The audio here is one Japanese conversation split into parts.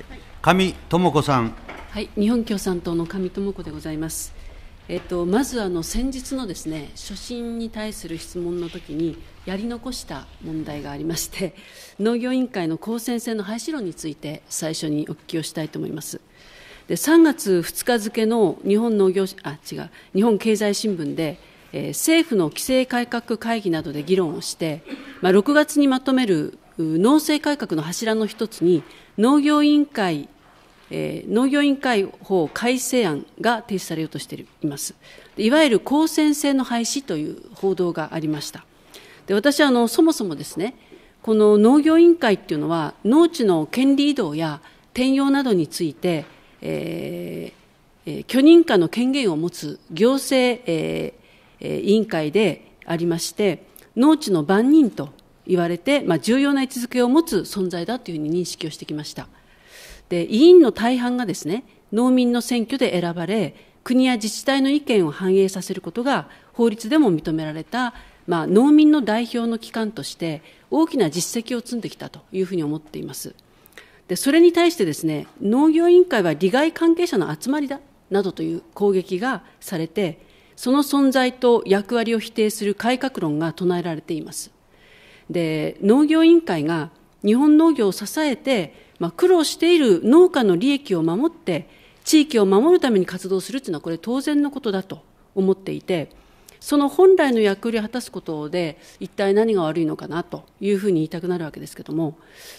い。上智子さん。はい、日本共産党の上智子でございます。えっと、まずあの先日のですね初心に対する質問の時にやり残した問題がありまして農業委員会の公選制の廃止論について最初にお聞きをしたいと思いますで3月2日付の日本農業あ違う日本経済新聞で、えー、政府の規制改革会議などで議論をして、まあ、6月にまとめる農政改革の柱の一つに農業委員会、えー、農業委員会法改正案が提出されようとしています。いわゆる公選制の廃止という報道がありました。で私はあのそもそもですね、この農業委員会っていうのは、農地の権利移動や転用などについて、えー、許認可の権限を持つ行政、えー、委員会でありまして、農地の番人と言われて、まあ、重要な位置づけを持つ存在だというふうに認識をしてきました。で、委員の大半がですね、農民の選挙で選ばれ、国や自治体の意見を反映させることが法律でも認められた、まあ、農民の代表の機関として大きな実績を積んできたというふうに思っています。で、それに対してですね、農業委員会は利害関係者の集まりだなどという攻撃がされて、その存在と役割を否定する改革論が唱えられています。で農業委員会が日本農業を支えて、まあ、苦労している農家の利益を守って地域を守るために活動するというのはこれ当然のことだと思っていてその本来の役割を果たすことで一体何が悪いのかなというふうに言いたくなるわけですけども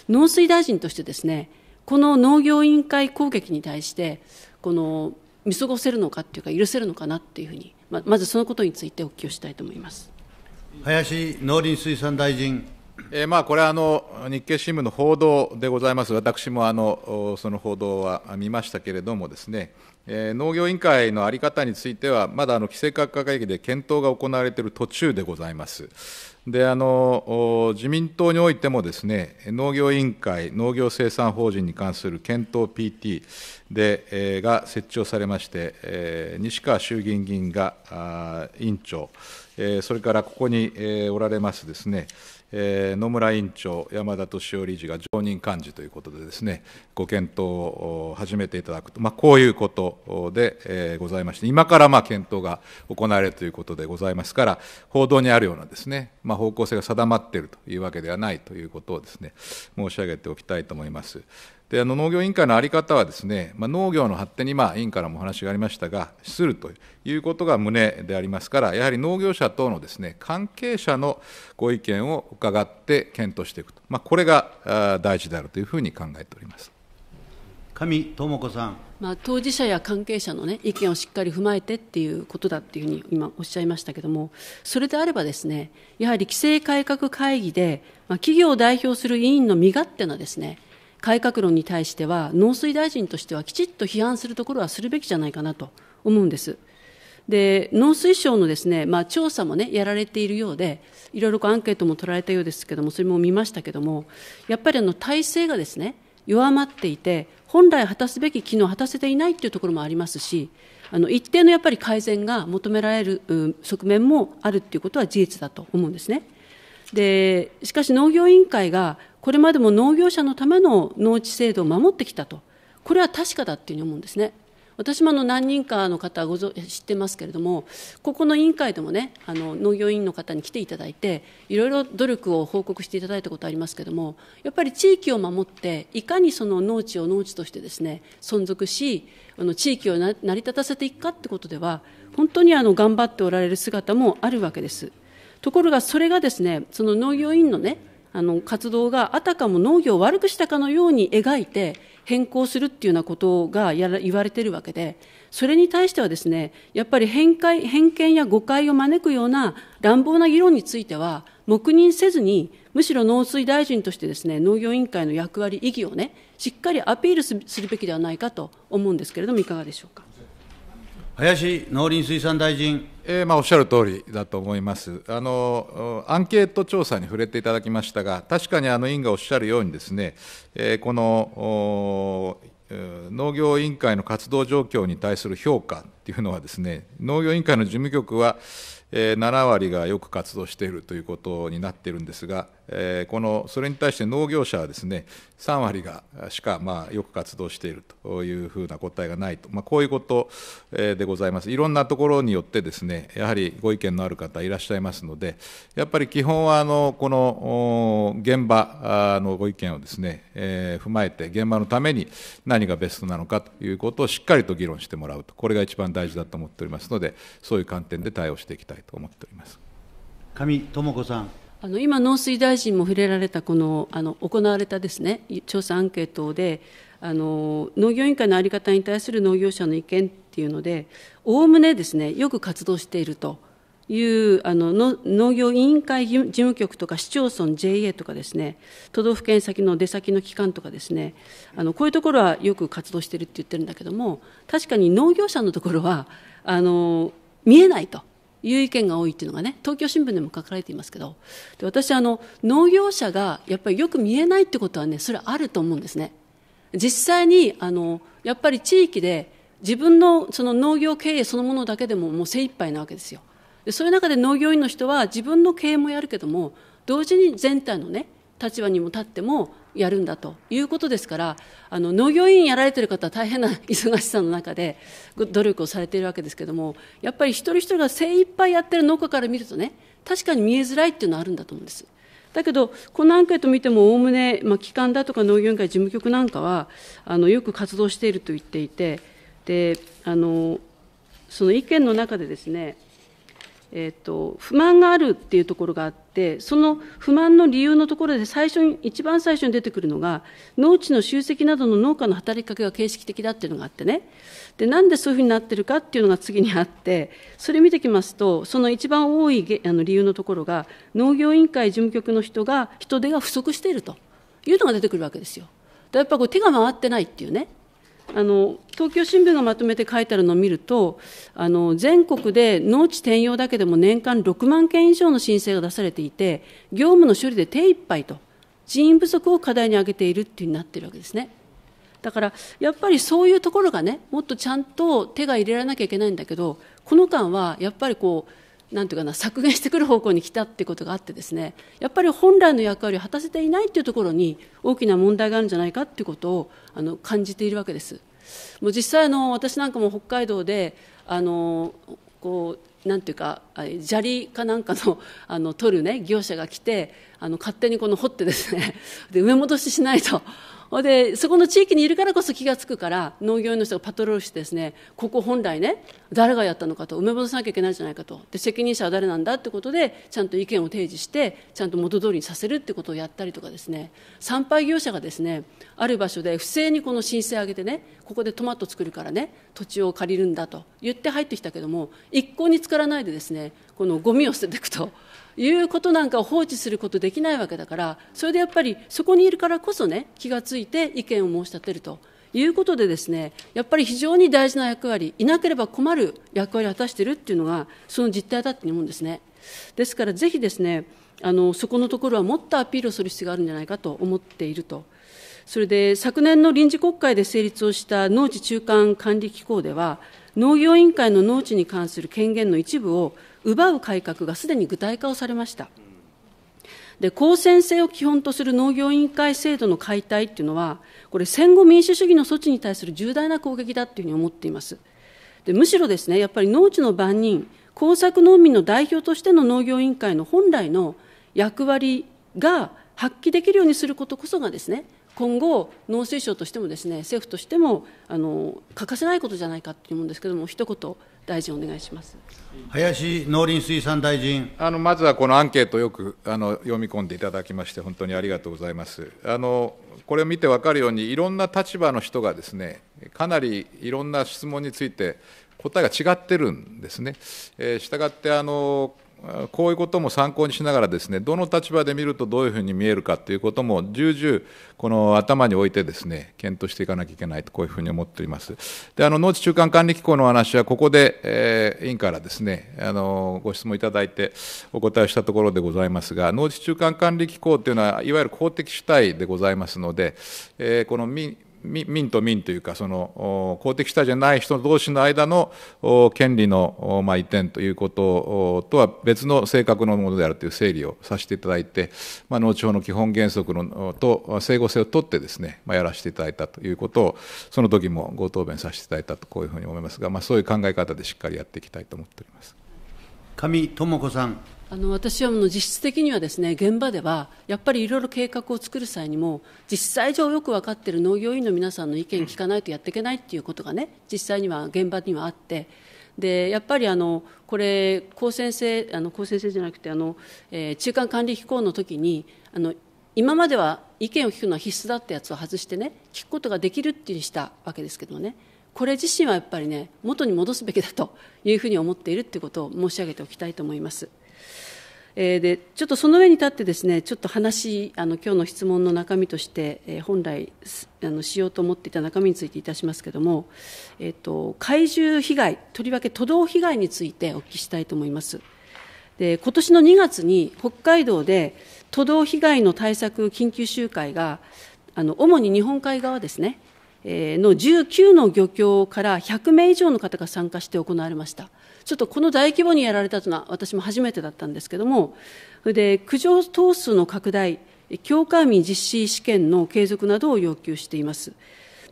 農水大臣としてですねこの農業委員会攻撃に対してこの見過ごせるのかっていうか許せるのかなというふうにまずそのことについてお聞きをしたいと思います。林農林水産大臣。えー、まあこれはあの日経新聞の報道でございます、私もあのその報道は見ましたけれども、ですね、えー、農業委員会の在り方については、まだあの規制閣下会議で検討が行われている途中でございます。であの自民党においてもですね農業委員会、農業生産法人に関する検討 PT で、えー、が設置をされまして、えー、西川衆議院議員が委員長、それからここにおられますですね、野村委員長、山田敏夫理事が常任幹事ということでですね、ご検討を始めていただくと、まあ、こういうことでございまして、今からまあ検討が行われるということでございますから、報道にあるようなですね、まあ、方向性が定まっているというわけではないということをですね、申し上げておきたいと思います。であの農業委員会の在り方はですね、まあ、農業の発展に、まあ、委員からもお話がありましたが、資するということが旨でありますから、やはり農業者等のですね関係者のご意見を伺って検討していくと、まあ、これが大事であるというふうに考えております。上智子さん、まあ、当事者や関係者の、ね、意見をしっかり踏まえてっていうことだっていうふうに今おっしゃいましたけども、それであればですね、やはり規制改革会議で、まあ、企業を代表する委員の身勝手なですね、改革論に対しては、農水大臣としてはきちっと批判するところはするべきじゃないかなと思うんです。で、農水省のですね、まあ、調査もね、やられているようで、いろいろアンケートも取られたようですけれども、それも見ましたけれども、やっぱりあの体制がですね、弱まっていて、本来果たすべき機能を果たせていないというところもありますし、あの一定のやっぱり改善が求められる側面もあるということは事実だと思うんですね。でしかし農業委員会がこれまでも農業者のための農地制度を守ってきたと、これは確かだっていうふうに思うんですね。私もあの何人かの方ごぞ知ってますけれども、ここの委員会でもね、あの農業委員の方に来ていただいて、いろいろ努力を報告していただいたことありますけれども、やっぱり地域を守って、いかにその農地を農地としてですね、存続し、あの地域を成り立たせていくかってことでは、本当にあの頑張っておられる姿もあるわけです。ところがそれがですね、その農業委員のね、あの活動があたかも農業を悪くしたかのように描いて変更するっていうようなことがやら言われてるわけで、それに対してはですね、やっぱり偏偏見や誤解を招くような乱暴な議論については、黙認せずに、むしろ農水大臣としてですね、農業委員会の役割、意義をね、しっかりアピールするべきではないかと思うんですけれども、いかがでしょうか。林農林水産大臣。えーまあ、おっしゃる通りだと思いますあの、アンケート調査に触れていただきましたが、確かにあの委員がおっしゃるようにです、ね、えー、この農業委員会の活動状況に対する評価っていうのはですね農業委員会の事務局は、え7割がよく活動しているということになっているんですが、えこのそれに対して農業者はですね3割がしか、まあ、よく活動しているというふうな答えがないと、まあ、こういうことでございます。いろんなところによってですねやはりご意見のある方いらっしゃいますのでやっぱり基本はあのこの現場のご意見をですね、え踏まえて現場のために何がベストなのかということをしっかりと議論してもらうとこれが一番大事大事だと思っておりますので、そういう観点で対応していきたいと思っております。上智子さんあの今、農水大臣も触れられたこのあの行われたです、ね、調査アンケートであの、農業委員会の在り方に対する農業者の意見っていうので、おおむねです、ね、よく活動していると。いうあの農業委員会事務局とか市町村 JA とかですね都道府県先の出先の機関とかですねあのこういうところはよく活動してるって言ってるんだけども確かに農業者のところはあの見えないという意見が多いっていうのがね東京新聞でも書かれていますけどで私あの農業者がやっぱりよく見えないってことはねそれあると思うんですね実際にあのやっぱり地域で自分のその農業経営そのものだけでももう精一杯なわけですよでそういう中で農業員の人は自分の経営もやるけども同時に全体のね立場にも立ってもやるんだということですからあの農業委員やられてる方は大変な 忙しさの中で努力をされているわけですけどもやっぱり一人一人が精一杯やってる農家から見るとね確かに見えづらいっていうのはあるんだと思うんです。だけど、このアンケート見ても、おおむね、まあ、機関だとか農業委員会、事務局なんかは、あのよく活動していると言っていて、であのその意見の中でですね、えーと、不満があるっていうところがあってその不満の理由のところで最初に一番最初に出てくるのが農地の集積などの農家の働きかけが形式的だっていうのがあってねでなんでそういうふうになってるかっていうのが次にあってそれ見てきますとその一番多いあの理由のところが農業委員会事務局の人が人手が不足しているというのが出てくるわけですよ。だやっぱこう手が回ってないっていうねあの東京新聞がまとめて書いてあるのを見るとあの全国で農地転用だけでも年間6万件以上の申請が出されていて業務の処理で手一杯と人員不足を課題に挙げているっていうになってるわけですね。だからやっぱりそういうところがねもっとちゃんと手が入れられなきゃいけないんだけどこの間はやっぱりこうなんていうかな削減してくる方向に来たってことがあってですねやっぱり本来の役割を果たせていないっていうところに大きな問題があるんじゃないかっていうことをあの感じているわけです。もう実際の私なんかも北海道であのこうなんていうか砂利かなんかの あの取る、ね、業者が来てあの勝手にこの掘ってですね で埋め戻ししないとほで、そこの地域にいるからこそ気が付くから、農業の人がパトロールしてですね、ここ本来ね、誰がやったのかと、埋め戻さなきゃいけないじゃないかと。で、責任者は誰なんだってことで、ちゃんと意見を提示して、ちゃんと元通りにさせるってことをやったりとかですね、参拝業者がですね、ある場所で不正にこの申請を上げてね、ここでトマト作るからね土地を借りるんだと言って入ってきたけども一向に作らないでですねこのゴミを捨てていくということなんかを放置することできないわけだからそれでやっぱりそこにいるからこそね気が付いて意見を申し立てると。いうことでですねやっぱり非常に大事な役割いなければ困る役割を果たしているっていうのがその実態だって思うんですねですからぜひですねあのそこのところはもっとアピールをする必要があるんじゃないかと思っているとそれで昨年の臨時国会で成立をした農地中間管理機構では、農業委員会の農地に関する権限の一部を奪う改革がすでに具体化をされました。で公選制を基本とする農業委員会制度の解体っていうのは、これ、戦後民主主義の措置に対する重大な攻撃だというふうに思っています。でむしろですね、やっぱり農地の番人、耕作農民の代表としての農業委員会の本来の役割が発揮できるようにすることこそがですね、今後、農水省としてもですね政府としてもあの欠かせないことじゃないかと思うんですけれども、一言、大臣お願いします林農林水産大臣あのまずはこのアンケートよくあの読み込んでいただきまして、本当にありがとうございます。あのこれを見て分かるように、いろんな立場の人がですね、かなりいろんな質問について答えが違ってるんですね。えー、したがってあのこういうことも参考にしながらですね、どの立場で見るとどういうふうに見えるかということも重々この頭に置いてですね、検討していかなきゃいけないとこういうふうに思っております。で、あの農地中間管理機構の話はここで、えー、委員からですね、あのご質問いただいてお答えをしたところでございますが、農地中間管理機構というのはいわゆる公的主体でございますので、えー、この民民と民というか、その公的主体じゃない人同士の間の権利のま移転ということとは別の性格のものであるという整理をさせていただいて、まあ、地法の基本原則のと整合性をとってですね、まやらせていただいたということを、その時もご答弁させていただいたと、こういうふうに思いますが、まあ、そういう考え方でしっかりやっていきたいと思っております。上智子さんあの私はもう実質的にはですね現場ではやっぱりいろいろ計画を作る際にも実際上よく分かっている農業委員の皆さんの意見聞かないとやっていけないっていうことがね実際には現場にはあってでやっぱりあのこれ高専生あの高専生じゃなくてあの、えー、中間管理機構の時にあの今までは意見を聞くのは必須だったやつを外してね聞くことができるってしたわけですけどもねこれ自身はやっぱりね元に戻すべきだというふうに思っているっていうことを申し上げておきたいと思います。えー、でちょっとその上に立ってですねちょっと話あの今日の質問の中身として、えー、本来あのしようと思っていた中身についていたしますけれども、えーと、怪獣被害とりわけ都道被害についてお聞きしたいと思いますで今年の2月に北海道で都道被害の対策緊急集会があの主に日本海側ですね、えの19の漁協から100名以上の方が参加して行われましたちょっとこの大規模にやられたというのは私も初めてだったんですけれども、それで苦情等数の拡大、教会民実施試験の継続などを要求しています。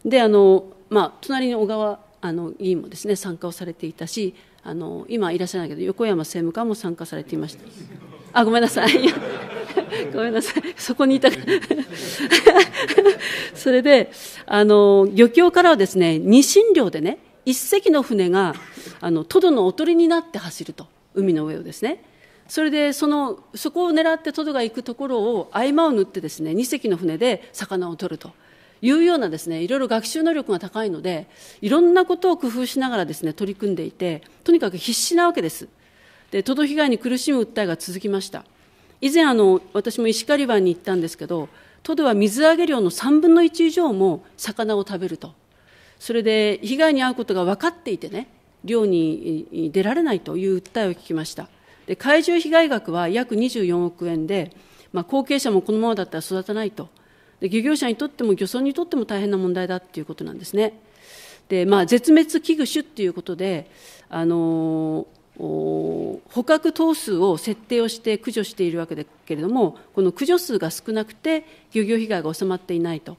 で、あの、まあ、隣に小川あの議員もですね、参加をされていたし、あの今いらっしゃらないけど、横山政務官も参加されていました。あ、ごめんなさい。ごめんなさい。そこにいた。それで、あの、漁協からはですね、二診漁でね、一隻の船が、あの、トドのおとりになって走ると。海の上をですね。それで、その、そこを狙ってトドが行くところを合間を縫ってですね、二隻の船で魚を取ると。いうようなですね、いろいろ学習能力が高いので、いろんなことを工夫しながらですね、取り組んでいて、とにかく必死なわけです。で、トド被害に苦しむ訴えが続きました。以前あの、私も石狩湾に行ったんですけど、トドは水揚げ量の3分の1以上も魚を食べると。それで被害に遭うことが分かっていてね、漁に出られないという訴えを聞きました。で、怪獣被害額は約24億円で、まあ、後継者もこのままだったら育たないと。で、漁業者にとっても漁村にとっても大変な問題だっていうことなんですね。で、まあ、絶滅危惧種っていうことで、あの捕獲頭数を設定をして駆除しているわけだけれども、この駆除数が少なくて、漁業被害が収まっていないと、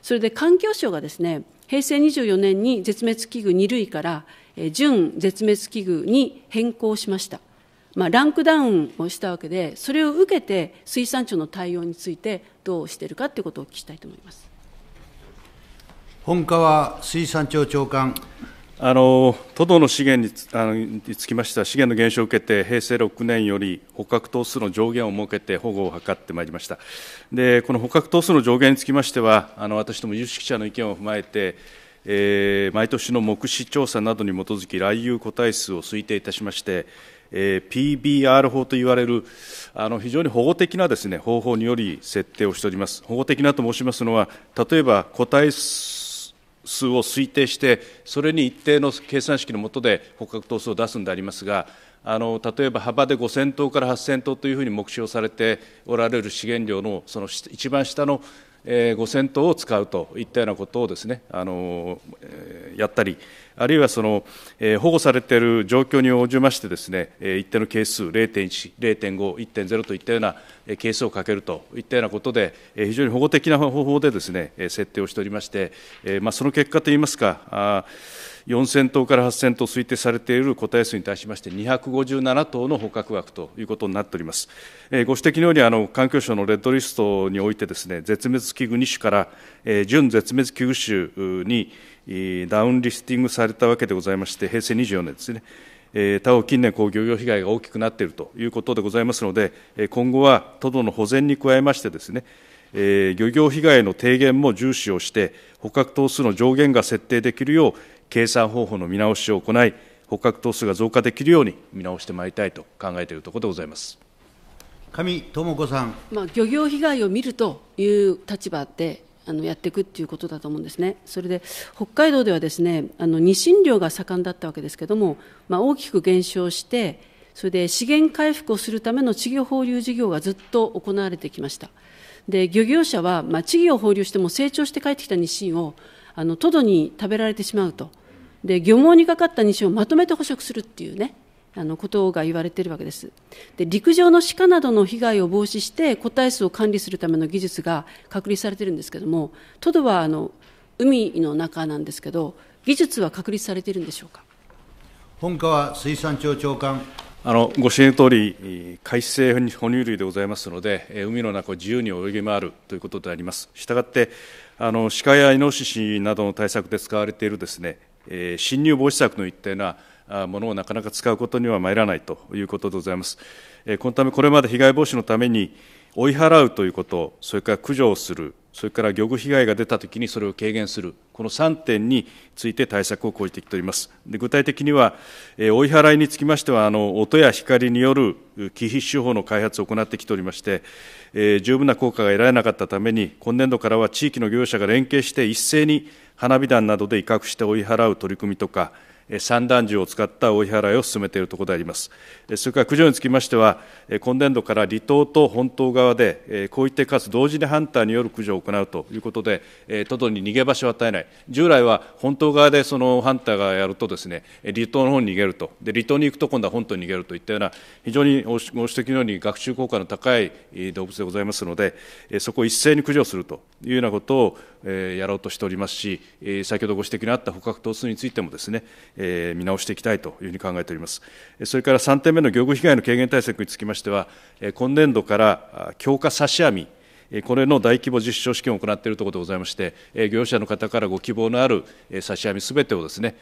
それで環境省がですね平成24年に絶滅危惧2類から準絶滅危惧に変更しました。まあ、ランクダウンをしたわけで、それを受けて水産庁の対応についてどうしているかということをお聞きしたいと思います。本川水産庁長官。あの都道の資源につあのにつきましては、資源の減少を受けて、平成6年より捕獲頭数の上限を設けて保護を図ってまいりました。で、この捕獲頭数の上限につきましては、あの私ども有識者の意見を踏まえて、えー、毎年の目視調査などに基づき、来遊個体数を推定いたしまして、えー、PBR 法といわれるあの非常に保護的なです、ね、方法により設定をしております。保護的なと申しますのは、例えば個体数数を推定して、それに一定の計算式の下で捕獲頭数を出すんでありますが、あの例えば幅で5000頭から8000頭というふうに目標されておられる資源量のその一番下の、え5000頭を使うといったようなことをですねあの、えやったり、あるいはその、えー、保護されている状況に応じましてです、ね、一定の係数、0.1、0.5、1.0といったような係数をかけるといったようなことで、非常に保護的な方法でです、ね、設定をしておりまして、まあ、その結果といいますか、4000頭から8000頭推定されている個体数に対しまして、257頭の捕獲枠ということになっております。ご指摘のようにあの、環境省のレッドリストにおいてです、ね、絶滅危惧2種から、準絶滅危惧種に、ダウンリスティングされたわけでございまして、平成24年ですね、他方近年、こう漁業被害が大きくなっているということでございますので、今後は都道の保全に加えましてですね、え漁業被害の低減も重視をして、捕獲頭数の上限が設定できるよう、計算方法の見直しを行い、捕獲頭数が増加できるように見直してまいりたいと考えているところでございます。上智子さん、まあ、漁業被害を見るという立場であのやっていくっていうことだと思うんですね。それで北海道ではですねあのニシン漁が盛んだったわけですけども、まあ、大きく減少してそれで資源回復をするための稚魚放流事業がずっと行われてきました。で漁業者は、まあ、稚魚を放流しても成長して帰ってきたニシンをあのトドに食べられてしまうとで漁網にかかったニシンをまとめて捕食するっていうねあのことが言われているわけですで陸上の鹿などの被害を防止して個体数を管理するための技術が確立されているんですけれどもトドはあの海の中なんですけど技術は確立されているんでしょうか本川水産庁長官あのご支援の通り、海生哺乳類でございますので、海の中を自由に泳ぎ回るということであります。したがってあの、鹿やイノシシなどの対策で使われているですね、え侵入防止策の一定なものをなかなか使うことには参らないということでございます。このため、これまで被害防止のために、追い払うということ、それから駆除をする、それから漁具被害が出たときにそれを軽減する、この3点について対策を講じてきております。で具体的には、え追い払いにつきましてはあの、音や光による忌避手法の開発を行ってきておりまして、えー、十分な効果が得られなかったために、今年度からは地域の業者が連携して、一斉に花火弾などで威嚇して追い払う取り組みとか、散弾銃を使った追い払いを進めているところであります。それから駆除につきましては、今年度から離島と本島側で、こういったかつ同時にハンターによる駆除を行うということで、トドに逃げ場所を与えない、従来は本島側でそのハンターがやるとです、ね、離島の方に逃げるとで、離島に行くと今度は本島に逃げるといったような、非常にご指摘のように学習効果の高い動物でございますので、そこを一斉に駆除するというようなことを、やろうとしておりますし、先ほどご指摘のあった捕獲頭数についてもですね、見直していきたいというふうに考えております。それから3点目の漁具被害の軽減対策につきましては、今年度から強化差し網、これの大規模実証試験を行っているところでございまして、業者の方からご希望のある差し網すべてをですね、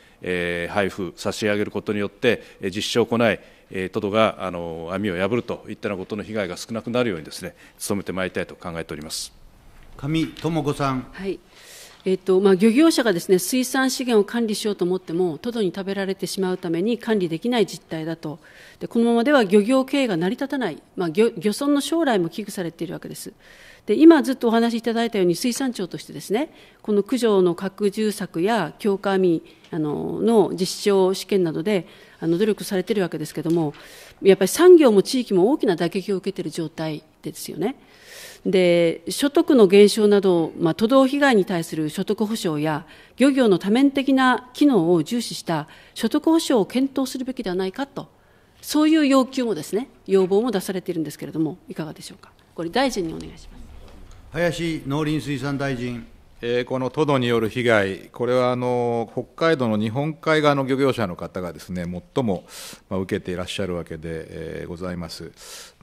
配布、差し上げることによって、実証を行い、トドがあの網を破るといったようなことの被害が少なくなるようにですね、努めてまいりたいと考えております。上智子さん。はいえっとまあ、漁業者がです、ね、水産資源を管理しようと思っても、トドに食べられてしまうために管理できない実態だと、でこのままでは漁業経営が成り立たない、まあ、漁漁村の将来も危惧されているわけです。で今ずっとお話しいただいたように水産庁としてですねこの駆除の拡充策や強化網あのの実証試験などであの努力されているわけですけれどもやっぱり産業も地域も大きな打撃を受けている状態ですよね。で所得の減少など、まあ、都道被害に対する所得保障や漁業の多面的な機能を重視した所得保障を検討するべきではないかとそういう要求もですね要望も出されているんですけれどもいかがでしょうかこれ大臣にお願いします林農林水産大臣えー、この都道による被害、これはあの北海道の日本海側の漁業者の方がですね最も受けていらっしゃるわけで、えございます。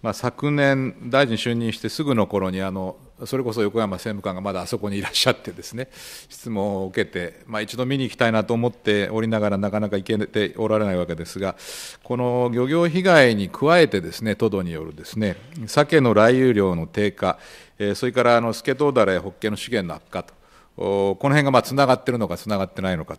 まあ、昨年、大臣就任してすぐの頃にあのそれこそ横山政務官がまだあそこにいらっしゃってですね 質問を受けて、まあ、一度見に行きたいなと思っておりながらなかなか行けておられないわけですがこの漁業被害に加えてですねトドによるですね鮭の来遊量の低下、えそれからあのスケトウダラやホッケの資源の悪化と。この辺がまあつながってるのかつながってないのか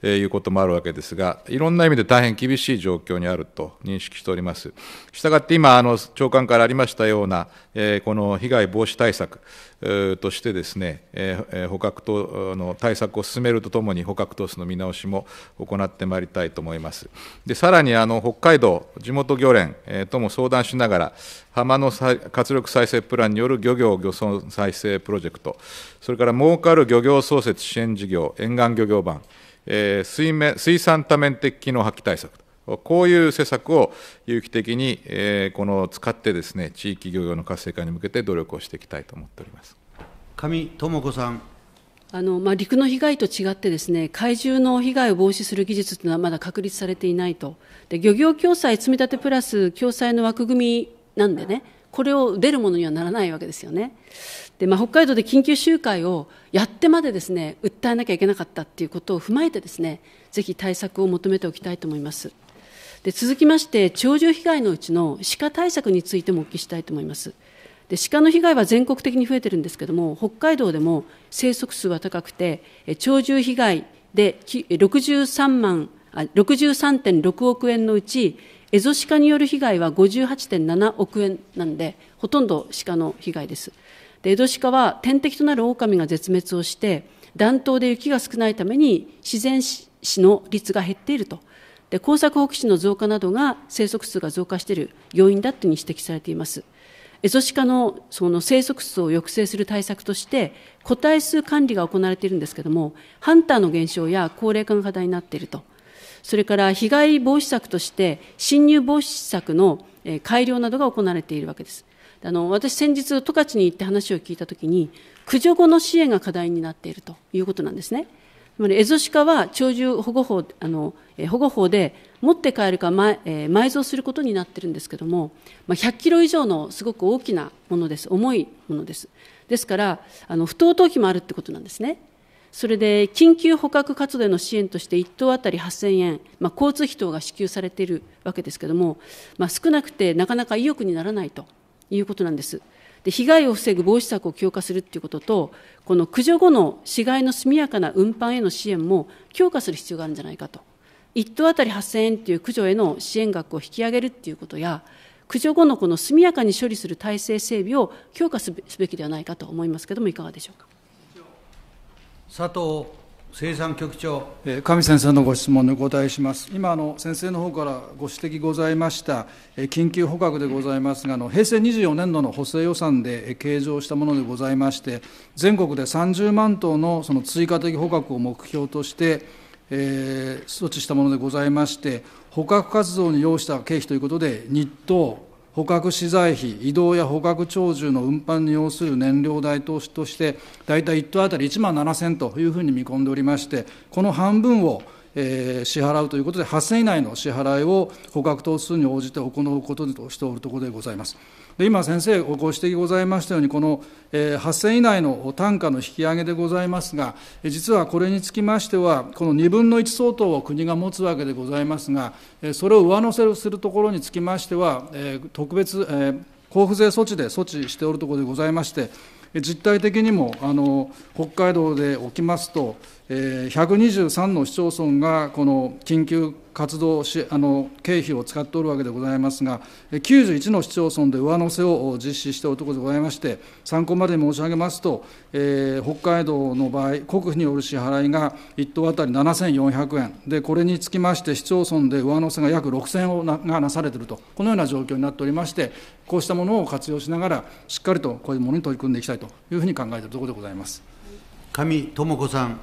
ということもあるわけですが、いろんな意味で大変厳しい状況にあると認識しております。したがって今、あの長官からありましたような、この被害防止対策としてですね、捕獲等の対策を進めるとともに、捕獲等数の見直しも行ってまいりたいと思います。でさらにあの北海道、地元漁連とも相談しながら、浜の活力再生プランによる漁業漁村再生プロジェクト、それから儲かる漁漁業創設支援事業、沿岸漁業版、えー、水面水産多面的機能破棄対策と、こういう施策を有機的に、えー、この使ってですね、地域漁業の活性化に向けて努力をしていきたいと思っております上智子さん。あのまあ、陸の被害と違ってです、ね、海中の被害を防止する技術というのはまだ確立されていないと、で漁業共済積み立てプラス共済の枠組みなんでね、これを出るものにはならないわけですよね。で、まあ、北海道で緊急集会をやってまでですね訴えなきゃいけなかったということを踏まえてですねぜひ対策を求めておきたいと思いますで続きまして鳥獣被害のうちの鹿対策についてもお聞きしたいと思いますで鹿の被害は全国的に増えてるんですけれども北海道でも生息数は高くて鳥獣被害で63万63.6億円のうちエゾシカによる被害は58.7億円なんでほとんど鹿の被害ですで、エドシカは天敵となる狼が絶滅をして、暖冬で雪が少ないために自然死の率が減っていると。で、耕作放棄地の増加などが生息数が増加している要因だというふうに指摘されています。エゾシカのその生息数を抑制する対策として、個体数管理が行われているんですけども、ハンターの減少や高齢化が課題になっていると。それから被害防止策として、侵入防止策の改良などが行われているわけです。あの私先日十勝に行って話を聞いたときに駆除後の支援が課題になっているということなんですねつまりエゾシカは鳥獣保護法あの保護法で持って帰るか埋,、えー、埋蔵することになってるんですけれども、まあ、100キロ以上のすごく大きなものです重いものですですからあの不当投棄もあるってことなんですねそれで緊急捕獲活動への支援として1頭当たり8000円、まあ、交通費等が支給されているわけですけれども、まあ、少なくてなかなか意欲にならないということなんです。で被害を防ぐ防止策を強化するということと、この駆除後の死骸の速やかな運搬への支援も強化する必要があるんじゃないかと、1頭当たり8000円という駆除への支援額を引き上げるということや、駆除後のこの速やかに処理する体制整備を強化すべきではないかと思いますけれども、いかがでしょうか。佐藤生産局長上先生のご質問にお答えします、今あの、先生の方からご指摘ございました、緊急捕獲でございますが、あの平成24年度の補正予算で計上したものでございまして、全国で30万頭のその追加的捕獲を目標として、えー、措置したものでございまして、捕獲活動に要した経費ということで、日当捕獲資材費、移動や捕獲鳥獣の運搬に要する燃料代投資として、大体1頭当たり1万7000というふうに見込んでおりまして、この半分を支払うということで、8000円以内の支払いを捕獲等数に応じて行うこととしておるところでございます。で今、先生、ご指摘ございましたように、この、8000円以内の単価の引き上げでございますが、実はこれにつきましては、この2分の1相当を国が持つわけでございますが、それを上乗せするところにつきましては、特別、交付税措置で措置しておるところでございまして、実態的にもあの北海道で起きますと、えー、123の市町村がこの緊急活動しあの経費を使っておるわけでございますが、91の市町村で上乗せを実施しておるところでございまして、参考までに申し上げますと、えー、北海道の場合、国費による支払いが1棟当たり7400円で、これにつきまして、市町村で上乗せが約6000円をながなされていると、このような状況になっておりまして、こうしたものを活用しながら、しっかりとこういうものに取り組んでいきたいというふうに考えているところでございます。上智子さん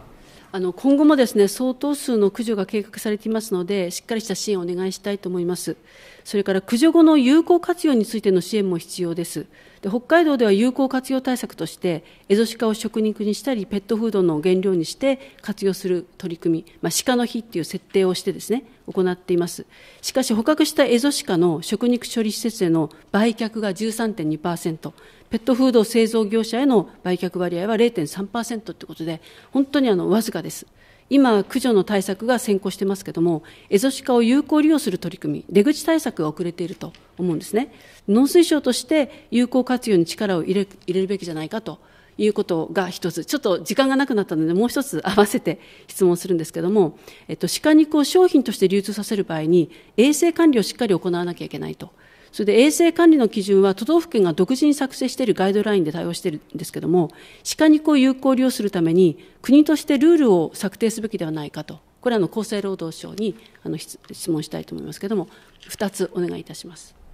あの今後もですね相当数の駆除が計画されていますのでしっかりした支援をお願いしたいと思いますそれから駆除後の有効活用についての支援も必要ですで北海道では有効活用対策としてエゾシカを食肉にしたりペットフードの原料にして活用する取り組み、まあ、の日という設定をしてですね行っていますしかし捕獲したエゾシカの食肉処理施設への売却が13.2%ペットフード製造業者への売却割合は0.3%ということで本当にあのわずかです今、駆除の対策が先行してますけども、エゾシカを有効利用する取り組み、出口対策が遅れていると思うんですね。農水省として有効活用に力を入れ入れるべきじゃないかということが一つ、ちょっと時間がなくなったので、もう一つ合わせて質問するんですけれども、えっと、鹿肉を商品として流通させる場合に、衛生管理をしっかり行わなきゃいけないと。それで衛生管理の基準は都道府県が独自に作成しているガイドラインで対応しているんですけども、鹿肉を有効利用するために、国としてルールを策定すべきではないかと、これはの厚生労働省にあの質問したいと思いますけども、2つお願いいたします。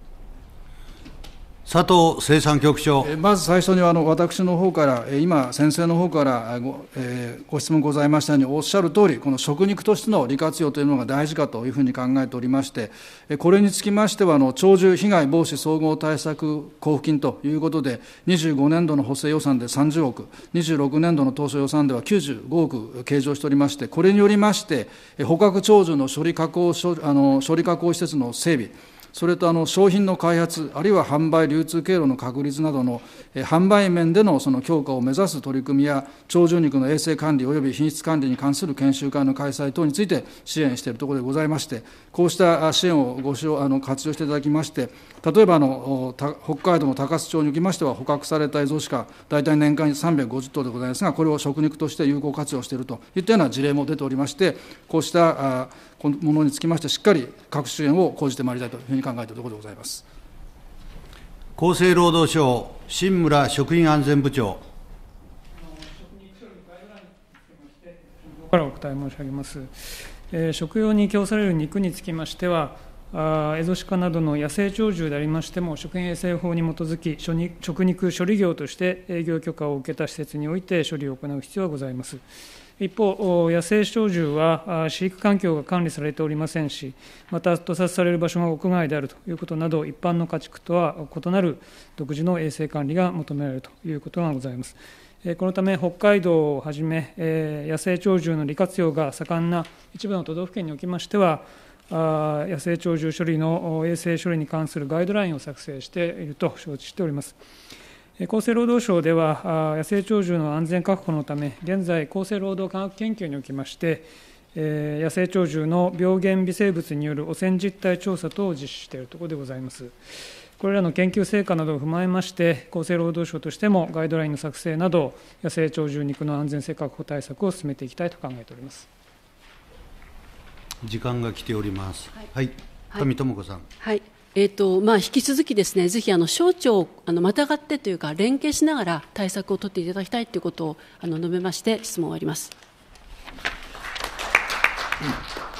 佐藤生産局長まず最初にあの私の方から、今、先生の方からご,、えー、ご質問ございましたように、おっしゃる通り、この食肉としての利活用というのが大事かというふうに考えておりまして、これにつきましては、鳥獣被害防止総合対策交付金ということで、25年度の補正予算で30億、26年度の当初予算では95億計上しておりまして、これによりまして、捕獲鳥獣の処理加工あの処理加工施設の整備、それとあの商品の開発、あるいは販売、流通経路の確立などの販売面でのその強化を目指す取り組みや、鳥獣肉の衛生管理及び品質管理に関する研修会の開催等について支援しているところでございまして、こうした支援をご使用あの活用していただきまして、例えばあの北海道の高須町におきましては、捕獲されたエゾシカ、大体年間350頭でございますが、これを食肉として有効活用しているといったような事例も出ておりまして、こうしたものにつきまして、しっかり各支援を講じてまいりたいというふうにに考えているところでございます厚生労働省、新村食品安全部長。からお答え申し上げます、え食用に供される肉につきましてはあエゾシカなどの野生鳥獣でありましても食品衛生法に基づき食肉処理業として営業許可を受けた施設において処理を行う必要がございます。一方、野生鳥獣は飼育環境が管理されておりませんし、また屠殺される場所が屋外であるということなど、一般の家畜とは異なる独自の衛生管理が求められるということがございます。このため、北海道をはじめ、野生鳥獣の利活用が盛んな一部の都道府県におきましては、野生鳥獣処理の衛生処理に関するガイドラインを作成していると承知しております。厚生労働省では、野生鳥獣の安全確保のため、現在、厚生労働科学研究におきまして、野生鳥獣の病原微生物による汚染実態調査等を実施しているところでございます。これらの研究成果などを踏まえまして、厚生労働省としてもガイドラインの作成など、野生鳥獣肉の安全性確保対策を進めていきたいと考えております時間が来ております。はい、はい、上智子さん。はいえーとまあ、引き続きですねぜひあの省庁をあのまたがってというか連携しながら対策を取っていただきたいということをあの述べまして質問を終わります。うん